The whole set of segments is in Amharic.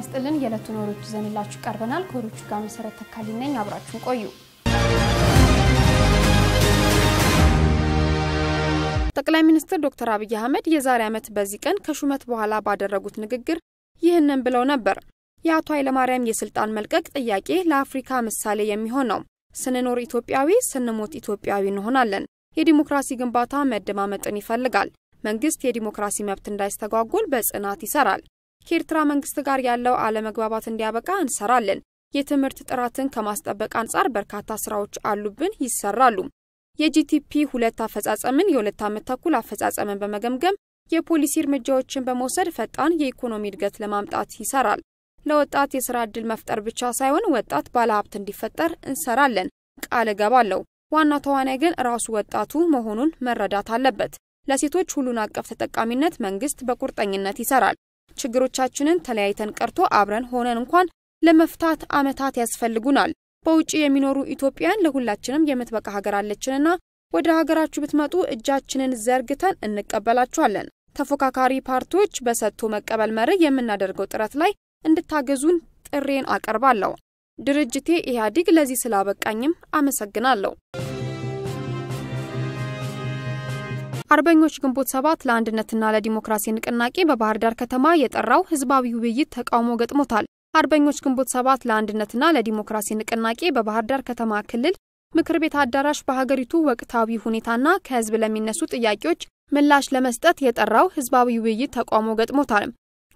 ይስጥልን። የዕለቱን ወሮች ይዘንላችሁ ቀርበናል። ከወሮቹ ጋር መሰረት ተካልኝ ነኝ። አብራችሁን ቆዩ። ጠቅላይ ሚኒስትር ዶክተር አብይ አህመድ የዛሬ ዓመት በዚህ ቀን ከሹመት በኋላ ባደረጉት ንግግር ይህንን ብለው ነበር። የአቶ ኃይለማርያም የስልጣን መልቀቅ ጥያቄ ለአፍሪካ ምሳሌ የሚሆን ነው። ስንኖር ኢትዮጵያዊ፣ ስንሞት ኢትዮጵያዊ እንሆናለን። የዲሞክራሲ ግንባታ መደማመጥን ይፈልጋል። መንግስት የዲሞክራሲ መብት እንዳይስተጓጎል በጽናት ይሰራል። ከኤርትራ መንግስት ጋር ያለው አለመግባባት እንዲያበቃ እንሰራለን። የትምህርት ጥራትን ከማስጠበቅ አንጻር በርካታ ስራዎች አሉብን፣ ይሰራሉ። የጂቲፒ ሁለት አፈጻጸምን የሁለት ዓመት ተኩል አፈጻጸምን በመገምገም የፖሊሲ እርምጃዎችን በመውሰድ ፈጣን የኢኮኖሚ እድገት ለማምጣት ይሰራል። ለወጣት የስራ ዕድል መፍጠር ብቻ ሳይሆን ወጣት ባለሀብት እንዲፈጠር እንሰራለን፣ ቃል እገባለሁ። ዋና ተዋናይ ግን ራሱ ወጣቱ መሆኑን መረዳት አለበት። ለሴቶች ሁሉን አቀፍ ተጠቃሚነት መንግስት በቁርጠኝነት ይሰራል። ችግሮቻችንን ተለያይተን ቀርቶ አብረን ሆነን እንኳን ለመፍታት አመታት ያስፈልጉናል። በውጭ የሚኖሩ ኢትዮጵያን ለሁላችንም የምትበቃ ሀገር አለችንና ወደ ሀገራችሁ ብትመጡ እጃችንን ዘርግተን እንቀበላችኋለን። ተፎካካሪ ፓርቲዎች በሰጥቶ መቀበል መርህ የምናደርገው ጥረት ላይ እንድታገዙን ጥሬን አቀርባለሁ። ድርጅቴ ኢህአዲግ ለዚህ ስላበቃኝም አመሰግናለሁ። አርበኞች ግንቦት ሰባት ለአንድነትና ለዲሞክራሲ ንቅናቄ በባህር ዳር ከተማ የጠራው ህዝባዊ ውይይት ተቃውሞ ገጥሞታል። አርበኞች ግንቦት ሰባት ለአንድነትና ለዲሞክራሲ ንቅናቄ በባህር ዳር ከተማ ክልል ምክር ቤት አዳራሽ በሀገሪቱ ወቅታዊ ሁኔታና ከህዝብ ለሚነሱ ጥያቄዎች ምላሽ ለመስጠት የጠራው ህዝባዊ ውይይት ተቃውሞ ገጥሞታል።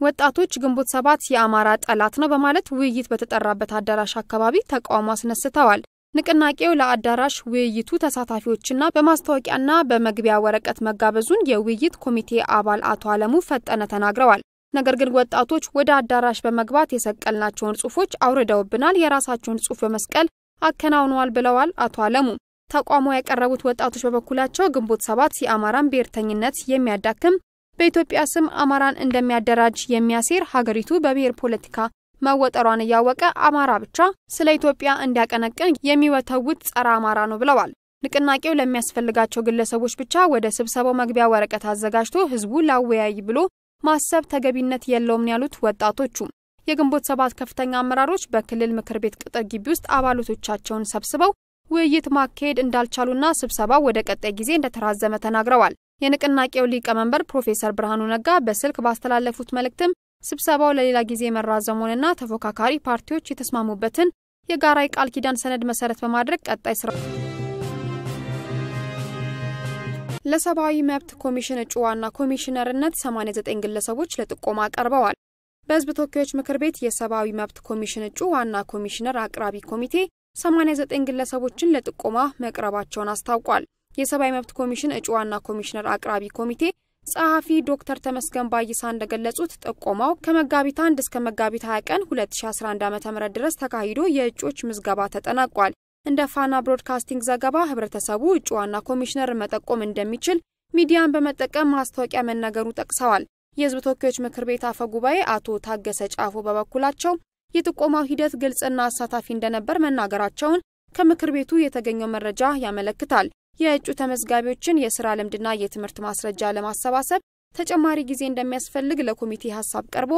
ወጣቶች ግንቦት ሰባት የአማራ ጠላት ነው በማለት ውይይት በተጠራበት አዳራሽ አካባቢ ተቃውሞ አስነስተዋል። ንቅናቄው ለአዳራሽ ውይይቱ ተሳታፊዎችና በማስታወቂያና በመግቢያ ወረቀት መጋበዙን የውይይት ኮሚቴ አባል አቶ አለሙ ፈጠነ ተናግረዋል። ነገር ግን ወጣቶች ወደ አዳራሽ በመግባት የሰቀልናቸውን ጽሁፎች አውርደውብናል፣ የራሳቸውን ጽሁፍ በመስቀል አከናውነዋል ብለዋል አቶ አለሙ። ተቋሙ ያቀረቡት ወጣቶች በበኩላቸው ግንቦት ሰባት የአማራን ብሔርተኝነት የሚያዳክም በኢትዮጵያ ስም አማራን እንደሚያደራጅ የሚያሴር ሀገሪቱ በብሔር ፖለቲካ መወጠሯን እያወቀ አማራ ብቻ ስለ ኢትዮጵያ እንዲያቀነቅን የሚወተውት ጸረ አማራ ነው ብለዋል። ንቅናቄው ለሚያስፈልጋቸው ግለሰቦች ብቻ ወደ ስብሰባው መግቢያ ወረቀት አዘጋጅቶ ህዝቡ ላወያይ ብሎ ማሰብ ተገቢነት የለውም ያሉት ወጣቶቹ የግንቦት ሰባት ከፍተኛ አመራሮች በክልል ምክር ቤት ቅጥር ግቢ ውስጥ አባሎቶቻቸውን ሰብስበው ውይይት ማካሄድ እንዳልቻሉና ስብሰባው ወደ ቀጣይ ጊዜ እንደተራዘመ ተናግረዋል። የንቅናቄው ሊቀመንበር ፕሮፌሰር ብርሃኑ ነጋ በስልክ ባስተላለፉት መልእክትም ስብሰባው ለሌላ ጊዜ መራዘሙንና ተፎካካሪ ፓርቲዎች የተስማሙበትን የጋራ የቃል ኪዳን ሰነድ መሰረት በማድረግ ቀጣይ ስራ ለሰብአዊ መብት ኮሚሽን እጩ ዋና ኮሚሽነርነት 89 ግለሰቦች ለጥቆማ ቀርበዋል። በህዝብ ተወካዮች ምክር ቤት የሰብአዊ መብት ኮሚሽን እጩ ዋና ኮሚሽነር አቅራቢ ኮሚቴ 89 ግለሰቦችን ለጥቆማ መቅረባቸውን አስታውቋል። የሰብአዊ መብት ኮሚሽን እጩ ዋና ኮሚሽነር አቅራቢ ኮሚቴ ጸሐፊ ዶክተር ተመስገን ባይሳ እንደገለጹት ጥቆማው ከመጋቢት አንድ እስከ መጋቢት 20 ቀን 2011 ዓ ም ድረስ ተካሂዶ የእጩዎች ምዝገባ ተጠናቋል። እንደ ፋና ብሮድካስቲንግ ዘገባ ህብረተሰቡ እጩ ዋና ኮሚሽነር መጠቆም እንደሚችል ሚዲያን በመጠቀም ማስታወቂያ መነገሩ ጠቅሰዋል። የህዝብ ተወካዮች ምክር ቤት አፈ ጉባኤ አቶ ታገሰ ጫፎ በበኩላቸው የጥቆማው ሂደት ግልጽና አሳታፊ እንደነበር መናገራቸውን ከምክር ቤቱ የተገኘው መረጃ ያመለክታል። የእጩ ተመዝጋቢዎችን የስራ ልምድና የትምህርት ማስረጃ ለማሰባሰብ ተጨማሪ ጊዜ እንደሚያስፈልግ ለኮሚቴ ሀሳብ ቀርቦ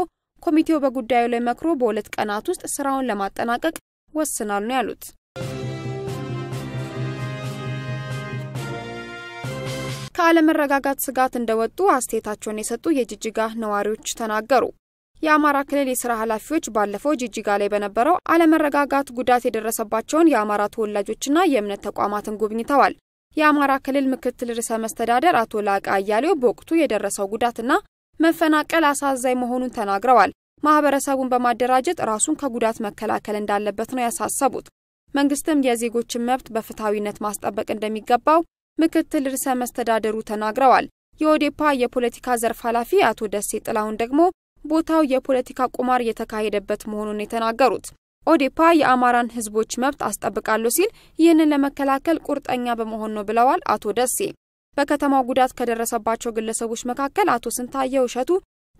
ኮሚቴው በጉዳዩ ላይ መክሮ በሁለት ቀናት ውስጥ ስራውን ለማጠናቀቅ ወስናል ነው ያሉት። ከአለመረጋጋት ስጋት እንደወጡ አስተያየታቸውን የሰጡ የጅጅጋ ነዋሪዎች ተናገሩ። የአማራ ክልል የስራ ኃላፊዎች ባለፈው ጅጅጋ ላይ በነበረው አለመረጋጋት ጉዳት የደረሰባቸውን የአማራ ተወላጆችና የእምነት ተቋማትን ጎብኝተዋል። የአማራ ክልል ምክትል ርዕሰ መስተዳደር አቶ ላቀ አያሌው በወቅቱ የደረሰው ጉዳትና መፈናቀል አሳዛኝ መሆኑን ተናግረዋል። ማህበረሰቡን በማደራጀት ራሱን ከጉዳት መከላከል እንዳለበት ነው ያሳሰቡት። መንግስትም የዜጎችን መብት በፍትሐዊነት ማስጠበቅ እንደሚገባው ምክትል ርዕሰ መስተዳደሩ ተናግረዋል። የኦዴፓ የፖለቲካ ዘርፍ ኃላፊ አቶ ደሴ ጥላሁን ደግሞ ቦታው የፖለቲካ ቁማር የተካሄደበት መሆኑን የተናገሩት ኦዴፓ የአማራን ህዝቦች መብት አስጠብቃለሁ ሲል ይህንን ለመከላከል ቁርጠኛ በመሆን ነው ብለዋል አቶ ደሴ። በከተማው ጉዳት ከደረሰባቸው ግለሰቦች መካከል አቶ ስንታየው እሸቱ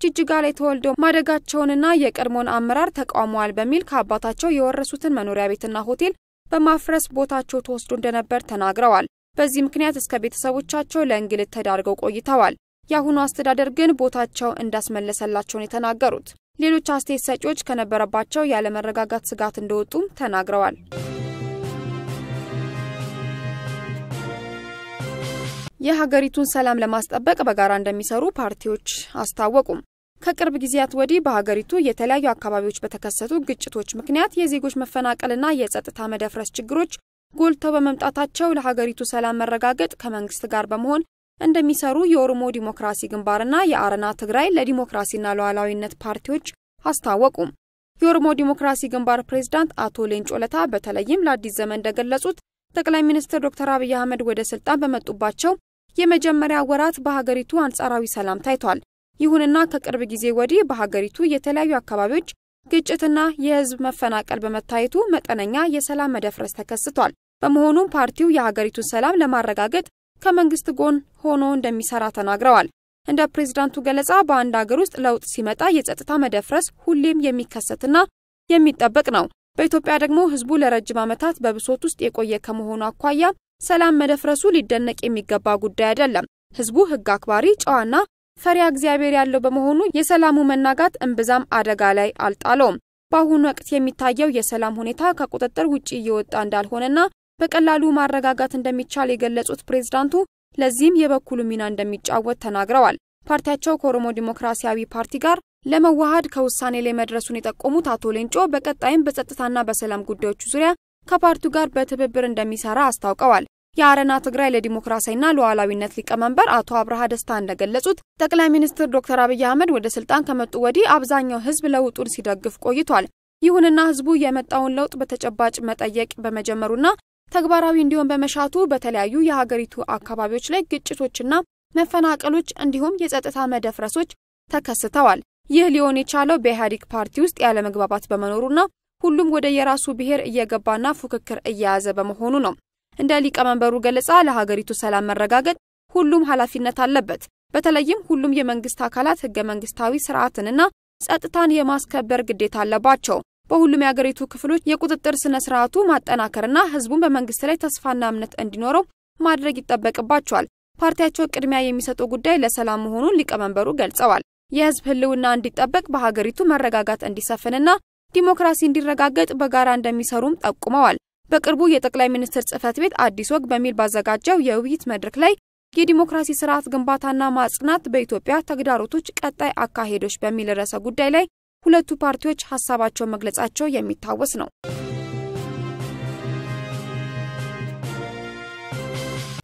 ጅጅጋ ላይ ተወልደው ማደጋቸውንና የቀድሞን አመራር ተቃውመዋል በሚል ከአባታቸው የወረሱትን መኖሪያ ቤትና ሆቴል በማፍረስ ቦታቸው ተወስዶ እንደነበር ተናግረዋል። በዚህ ምክንያት እስከ ቤተሰቦቻቸው ለእንግልት ተዳርገው ቆይተዋል። የአሁኑ አስተዳደር ግን ቦታቸው እንዳስመለሰላቸውን የተናገሩት ሌሎች አስተያየት ሰጪዎች ከነበረባቸው ያለመረጋጋት ስጋት እንደወጡም ተናግረዋል። የሀገሪቱን ሰላም ለማስጠበቅ በጋራ እንደሚሰሩ ፓርቲዎች አስታወቁም። ከቅርብ ጊዜያት ወዲህ በሀገሪቱ የተለያዩ አካባቢዎች በተከሰቱ ግጭቶች ምክንያት የዜጎች መፈናቀልና የጸጥታ መደፍረስ ችግሮች ጎልተው በመምጣታቸው ለሀገሪቱ ሰላም መረጋገጥ ከመንግስት ጋር በመሆን እንደሚሰሩ የኦሮሞ ዲሞክራሲ ግንባርና የአረና ትግራይ ለዲሞክራሲና ለሉዓላዊነት ፓርቲዎች አስታወቁም። የኦሮሞ ዲሞክራሲ ግንባር ፕሬዝዳንት አቶ ሌንጮ ለታ በተለይም ለአዲስ ዘመን እንደገለጹት ጠቅላይ ሚኒስትር ዶክተር አብይ አህመድ ወደ ስልጣን በመጡባቸው የመጀመሪያ ወራት በሀገሪቱ አንጻራዊ ሰላም ታይቷል። ይሁንና ከቅርብ ጊዜ ወዲህ በሀገሪቱ የተለያዩ አካባቢዎች ግጭትና የህዝብ መፈናቀል በመታየቱ መጠነኛ የሰላም መደፍረስ ተከስቷል። በመሆኑም ፓርቲው የሀገሪቱን ሰላም ለማረጋገጥ ከመንግስት ጎን ሆኖ እንደሚሰራ ተናግረዋል። እንደ ፕሬዝዳንቱ ገለጻ በአንድ አገር ውስጥ ለውጥ ሲመጣ የጸጥታ መደፍረስ ሁሌም የሚከሰትና የሚጠበቅ ነው። በኢትዮጵያ ደግሞ ህዝቡ ለረጅም ዓመታት በብሶት ውስጥ የቆየ ከመሆኑ አኳያ ሰላም መደፍረሱ ሊደነቅ የሚገባ ጉዳይ አይደለም። ህዝቡ ህግ አክባሪ፣ ጨዋና ፈሪያ እግዚአብሔር ያለው በመሆኑ የሰላሙ መናጋት እምብዛም አደጋ ላይ አልጣለውም። በአሁኑ ወቅት የሚታየው የሰላም ሁኔታ ከቁጥጥር ውጭ እየወጣ እንዳልሆነና በቀላሉ ማረጋጋት እንደሚቻል የገለጹት ፕሬዝዳንቱ ለዚህም የበኩሉ ሚና እንደሚጫወት ተናግረዋል። ፓርቲያቸው ከኦሮሞ ዲሞክራሲያዊ ፓርቲ ጋር ለመዋሃድ ከውሳኔ ላይ መድረሱን የጠቆሙት አቶ ሌንጮ በቀጣይም በጸጥታና በሰላም ጉዳዮቹ ዙሪያ ከፓርቲው ጋር በትብብር እንደሚሰራ አስታውቀዋል። የአረና ትግራይ ለዲሞክራሲና ለዋላዊነት ሊቀመንበር አቶ አብርሃ ደስታ እንደገለጹት ጠቅላይ ሚኒስትር ዶክተር አብይ አህመድ ወደ ስልጣን ከመጡ ወዲህ አብዛኛው ህዝብ ለውጡን ሲደግፍ ቆይቷል። ይሁንና ህዝቡ የመጣውን ለውጥ በተጨባጭ መጠየቅ በመጀመሩና ተግባራዊ እንዲሆን በመሻቱ በተለያዩ የሀገሪቱ አካባቢዎች ላይ ግጭቶችና መፈናቀሎች እንዲሁም የጸጥታ መደፍረሶች ተከስተዋል። ይህ ሊሆን የቻለው በኢህአዴግ ፓርቲ ውስጥ ያለመግባባት በመኖሩና ሁሉም ወደ የራሱ ብሔር እየገባና ፉክክር እየያዘ በመሆኑ ነው። እንደ ሊቀመንበሩ ገለጻ ለሀገሪቱ ሰላም መረጋገጥ ሁሉም ኃላፊነት አለበት። በተለይም ሁሉም የመንግስት አካላት ህገ መንግስታዊ ስርዓትንና ጸጥታን የማስከበር ግዴታ አለባቸው። በሁሉም የአገሪቱ ክፍሎች የቁጥጥር ስነ ስርዓቱ ማጠናከርና ህዝቡን በመንግስት ላይ ተስፋና እምነት እንዲኖረው ማድረግ ይጠበቅባቸዋል። ፓርቲያቸው ቅድሚያ የሚሰጠው ጉዳይ ለሰላም መሆኑን ሊቀመንበሩ ገልጸዋል። የህዝብ ህልውና እንዲጠበቅ በሀገሪቱ መረጋጋት እንዲሰፍንና ዲሞክራሲ እንዲረጋገጥ በጋራ እንደሚሰሩም ጠቁመዋል። በቅርቡ የጠቅላይ ሚኒስትር ጽህፈት ቤት አዲስ ወግ በሚል ባዘጋጀው የውይይት መድረክ ላይ የዲሞክራሲ ስርዓት ግንባታና ማጽናት በኢትዮጵያ ተግዳሮቶች፣ ቀጣይ አካሄዶች በሚል ርዕሰ ጉዳይ ላይ ሁለቱ ፓርቲዎች ሀሳባቸው መግለጻቸው የሚታወስ ነው።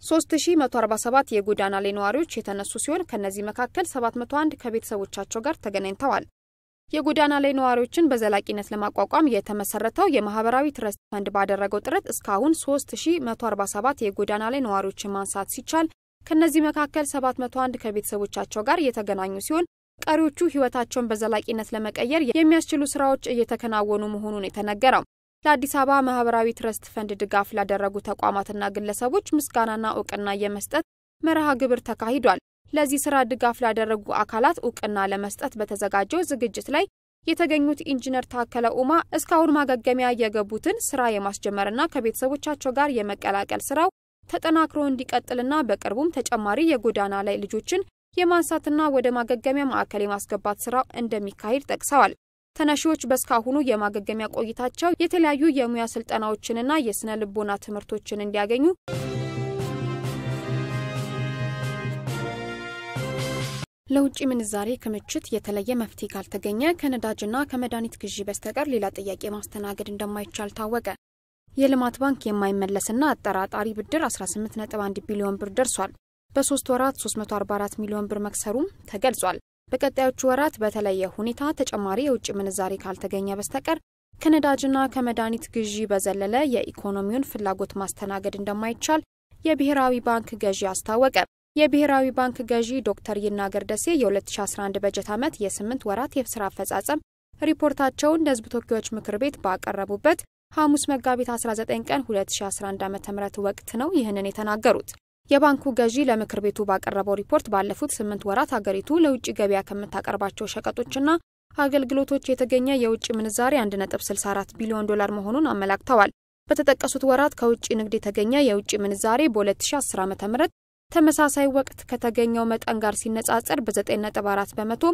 ሶስት ሺ መቶ አርባ ሰባት የጎዳና ላይ ነዋሪዎች የተነሱ ሲሆን ከእነዚህ መካከል ሰባት መቶ አንድ ከቤተሰቦቻቸው ጋር ተገናኝተዋል። የጎዳና ላይ ነዋሪዎችን በዘላቂነት ለማቋቋም የተመሰረተው የማህበራዊ ትረስት ፈንድ ባደረገው ጥረት እስካሁን 3147 የጎዳና ላይ ነዋሪዎችን ማንሳት ሲቻል ከእነዚህ መካከል 701 ከቤተሰቦቻቸው ጋር የተገናኙ ሲሆን ቀሪዎቹ ህይወታቸውን በዘላቂነት ለመቀየር የሚያስችሉ ስራዎች እየተከናወኑ መሆኑን የተነገረው ለአዲስ አበባ ማህበራዊ ትረስት ፈንድ ድጋፍ ላደረጉ ተቋማትና ግለሰቦች ምስጋናና እውቅና የመስጠት መርሃ ግብር ተካሂዷል። ለዚህ ስራ ድጋፍ ላደረጉ አካላት እውቅና ለመስጠት በተዘጋጀው ዝግጅት ላይ የተገኙት ኢንጂነር ታከለ ኡማ እስካሁን ማገገሚያ የገቡትን ስራ የማስጀመርና ከቤተሰቦቻቸው ጋር የመቀላቀል ስራው ተጠናክሮ እንዲቀጥልና በቅርቡም ተጨማሪ የጎዳና ላይ ልጆችን የማንሳትና ወደ ማገገሚያ ማዕከል የማስገባት ስራ እንደሚካሄድ ጠቅሰዋል። ተነሺዎች በእስካሁኑ የማገገሚያ ቆይታቸው የተለያዩ የሙያ ስልጠናዎችንና የስነ ልቦና ትምህርቶችን እንዲያገኙ ለውጭ ምንዛሬ ክምችት የተለየ መፍትሄ ካልተገኘ ከነዳጅና ከመድኃኒት ግዢ በስተቀር ሌላ ጥያቄ ማስተናገድ እንደማይቻል ታወቀ። የልማት ባንክ የማይመለስና አጠራጣሪ ብድር 18.1 ቢሊዮን ብር ደርሷል። በሶስት ወራት 344 ሚሊዮን ብር መክሰሩም ተገልጿል። በቀጣዮቹ ወራት በተለየ ሁኔታ ተጨማሪ የውጭ ምንዛሬ ካልተገኘ በስተቀር ከነዳጅና ከመድኃኒት ግዢ በዘለለ የኢኮኖሚውን ፍላጎት ማስተናገድ እንደማይቻል የብሔራዊ ባንክ ገዢ አስታወቀ። የብሔራዊ ባንክ ገዢ ዶክተር ይናገር ደሴ የ2011 በጀት ዓመት የ8 ወራት የስራ አፈጻጸም ሪፖርታቸውን ለሕዝብ ተወካዮች ምክር ቤት ባቀረቡበት ሐሙስ መጋቢት 19 ቀን 2011 ዓ ም ወቅት ነው ይህንን የተናገሩት። የባንኩ ገዢ ለምክር ቤቱ ባቀረበው ሪፖርት ባለፉት ስምንት ወራት ሀገሪቱ ለውጭ ገበያ ከምታቀርባቸው ሸቀጦችና አገልግሎቶች የተገኘ የውጭ ምንዛሬ 1.64 ቢሊዮን ዶላር መሆኑን አመላክተዋል። በተጠቀሱት ወራት ከውጭ ንግድ የተገኘ የውጭ ምንዛሬ በ2010 ዓ ም ተመሳሳይ ወቅት ከተገኘው መጠን ጋር ሲነጻጸር በ9.4 በመቶ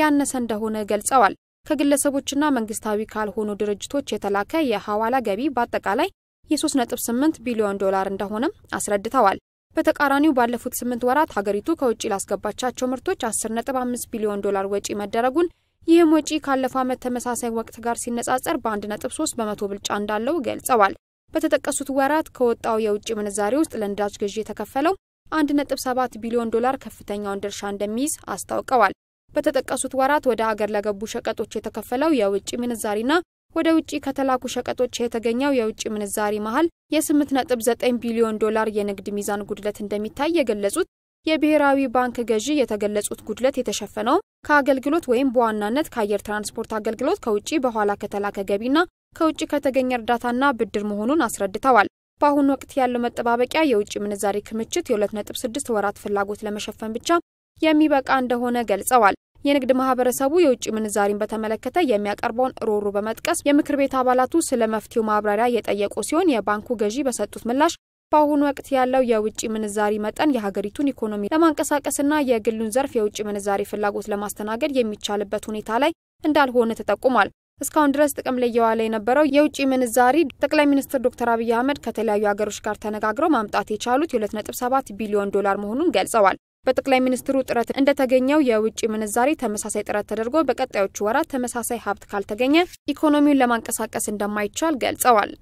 ያነሰ እንደሆነ ገልጸዋል። ከግለሰቦችና መንግስታዊ ካልሆኑ ድርጅቶች የተላከ የሐዋላ ገቢ በአጠቃላይ የ3.8 ቢሊዮን ዶላር እንደሆነም አስረድተዋል። በተቃራኒው ባለፉት ስምንት ወራት ሀገሪቱ ከውጭ ላስገባቻቸው ምርቶች 10.5 ቢሊዮን ዶላር ወጪ መደረጉን ይህም ወጪ ካለፈው ዓመት ተመሳሳይ ወቅት ጋር ሲነጻጸር በ1.3 በመቶ ብልጫ እንዳለው ገልጸዋል። በተጠቀሱት ወራት ከወጣው የውጭ ምንዛሬ ውስጥ ለነዳጅ ገዢ የተከፈለው 1.7 ቢሊዮን ዶላር ከፍተኛውን ድርሻ እንደሚይዝ አስታውቀዋል። በተጠቀሱት ወራት ወደ ሀገር ለገቡ ሸቀጦች የተከፈለው የውጭ ምንዛሪና ወደ ውጭ ከተላኩ ሸቀጦች የተገኘው የውጭ ምንዛሪ መሀል የ8.9 ቢሊዮን ዶላር የንግድ ሚዛን ጉድለት እንደሚታይ የገለጹት የብሔራዊ ባንክ ገዢ የተገለጹት ጉድለት የተሸፈነውም ከአገልግሎት ወይም በዋናነት ከአየር ትራንስፖርት አገልግሎት ከውጭ በኋላ ከተላከ ገቢና ከውጭ ከተገኘ እርዳታና ብድር መሆኑን አስረድተዋል። በአሁኑ ወቅት ያለው መጠባበቂያ የውጭ ምንዛሪ ክምችት የ2.6 ወራት ፍላጎት ለመሸፈን ብቻ የሚበቃ እንደሆነ ገልጸዋል። የንግድ ማህበረሰቡ የውጭ ምንዛሪን በተመለከተ የሚያቀርበውን ሮሮ በመጥቀስ የምክር ቤት አባላቱ ስለ መፍትሄው ማብራሪያ የጠየቁ ሲሆን የባንኩ ገዢ በሰጡት ምላሽ በአሁኑ ወቅት ያለው የውጭ ምንዛሪ መጠን የሀገሪቱን ኢኮኖሚ ለማንቀሳቀስና የግሉን ዘርፍ የውጭ ምንዛሪ ፍላጎት ለማስተናገድ የሚቻልበት ሁኔታ ላይ እንዳልሆነ ተጠቁሟል። እስካሁን ድረስ ጥቅም ላይ እየዋለ የነበረው የውጭ ምንዛሪ ጠቅላይ ሚኒስትር ዶክተር አብይ አህመድ ከተለያዩ ሀገሮች ጋር ተነጋግረው ማምጣት የቻሉት የ2.7 ቢሊዮን ዶላር መሆኑን ገልጸዋል። በጠቅላይ ሚኒስትሩ ጥረት እንደተገኘው የውጭ ምንዛሬ ተመሳሳይ ጥረት ተደርጎ በቀጣዮቹ ወራት ተመሳሳይ ሀብት ካልተገኘ ኢኮኖሚውን ለማንቀሳቀስ እንደማይቻል ገልጸዋል።